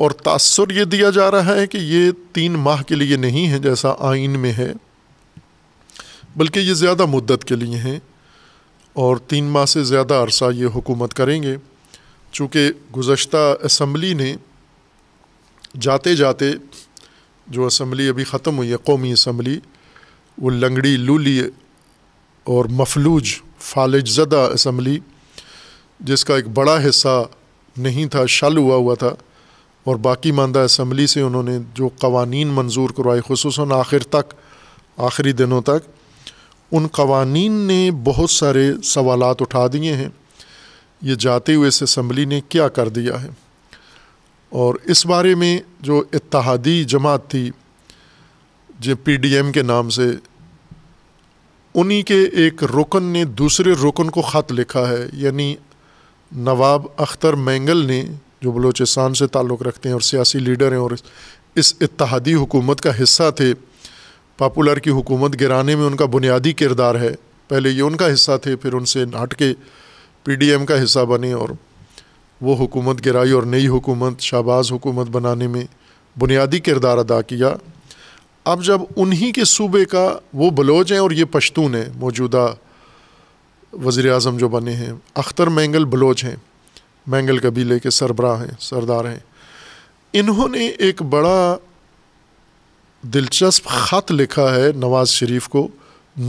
और तासर ये दिया जा रहा है कि ये तीन माह के लिए नहीं है जैसा आइन में है बल्कि ये ज़्यादा मुद्दत के लिए हैं और तीन माह से ज़्यादा अरसा ये हुकूमत करेंगे चूँकि गुज्त असम्बली ने जाते जाते जो इसम्बली अभी ख़त्म हुई है कौमी असम्बली वो लंगड़ी लूली और मफलूज फालिज ज़दा असम्बली जिसका एक बड़ा हिस्सा नहीं था शल हुआ हुआ था और बाकी मानदा इसम्बली से उन्होंने जो कवानीन मंजूर करवाए खसूस आखिर तक आखिरी दिनों तक उन कवानीन ने बहुत सारे सवाल उठा दिए हैं ये जाते हुए इस इसम्बली ने क्या कर दिया है और इस बारे में जो इतिहादी जमात थी जो पी डी एम के नाम से उन्हीं के एक रुकन ने दूसरे रुकन को ख़त लिखा है यानी नवाब अख्तर मैंगल ने जो बलोचिस्तान से ताल्लुक़ रखते हैं और सियासी लीडर हैं और इस इतिहादी हुकूमत का हिस्सा थे पापुलर की हुकूमत गिराने में उनका बुनियादी किरदार है पहले ये उनका हिस्सा थे फिर उनसे नाट के पी का हिस्सा बने और वो हुकूमत गिराई और नई हुकूमत शाबाज हुकूमत बनाने में बुनियादी किरदार अदा किया अब जब उन्हीं के सूबे का वो बलोच हैं और ये पश्तून हैं मौजूदा वज़ी अजम जो बने हैं अख्तर मैंगल बलोच हैं मैंगल कबीले के सरबराह हैं सरदार हैं इन्होंने एक बड़ा दिलचस्प ख़त लिखा है नवाज़ शरीफ को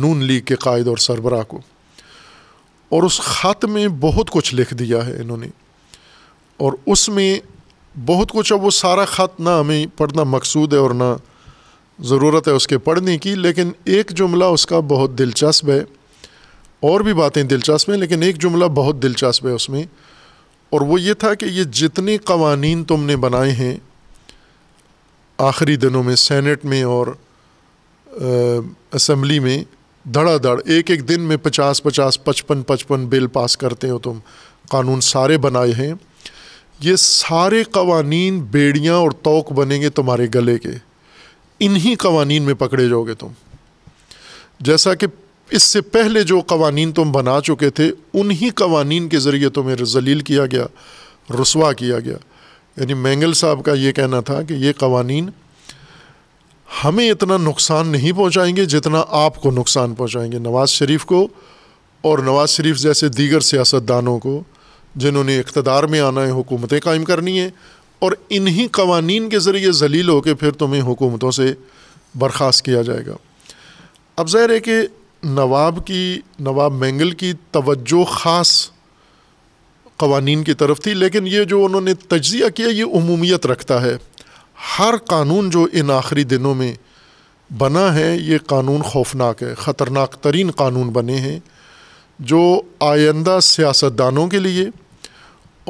नून लीग के कायद और सरबरा को और उस ख़त में बहुत कुछ लिख दिया है इन्होंने और उसमें बहुत कुछ अब वो सारा ख़त ना हमें पढ़ना मकसूद है और ना ज़रूरत है उसके पढ़ने की लेकिन एक जुमला उसका बहुत दिलचस्प है और भी बातें दिलचस्प हैं लेकिन एक जुमला बहुत दिलचस्प है उसमें और वो ये था कि ये जितने कवानीन तुमने बनाए हैं आखिरी दिनों में सेनेट में और असम्बली में धड़ाधड़ एक एक दिन में पचास पचास पचपन पचपन बिल पास करते हो तुम कानून सारे बनाए हैं ये सारे कवानीन बेड़ियाँ और तोक बनेंगे तुम्हारे गले के इन्हीं कवानीन में पकड़े जाओगे तुम जैसा कि इससे पहले जो कवानीन तुम बना चुके थे उन्हीं कवानीन के ज़रिए तुम्हें जलील किया गया रसवा किया गया यानी मैंगल साहब का ये कहना था कि ये कवानीन हमें इतना नुकसान नहीं पहुँचाएंगे जितना आपको नुकसान पहुंचाएंगे नवाज़ शरीफ को और नवाज़ शरीफ जैसे दीगर सियासतदानों को जिन्होंने इकतदार में आना है हुकूमतें कायम करनी है और इन्हीं कवानीन के ज़रिए जलील होकर फिर तुम्हें हुकूमतों से बर्खास्त किया जाएगा अब ज़ाहिर है कि नवाब की नवाब मैंगल की तवज्जो ख़ास कवानीन की तरफ थी लेकिन ये जो उन्होंने तजिया किया ये अमूमियत रखता है हर कानून जो इन आखिरी दिनों में बना है ये कानून खौफनाक है ख़तरनाक तरीन कानून बने हैं जो आइंदा सियासतदानों के लिए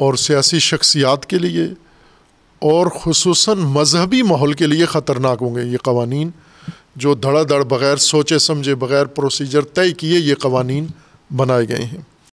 और सियासी शख्सियात के लिए और खसूस मजहबी माहौल के लिए ख़तरनाक होंगे ये कवानी जो धड़ाधड़ बगैर सोचे समझे बगैर प्रोसीजर तय किए ये कवानी बनाए गए हैं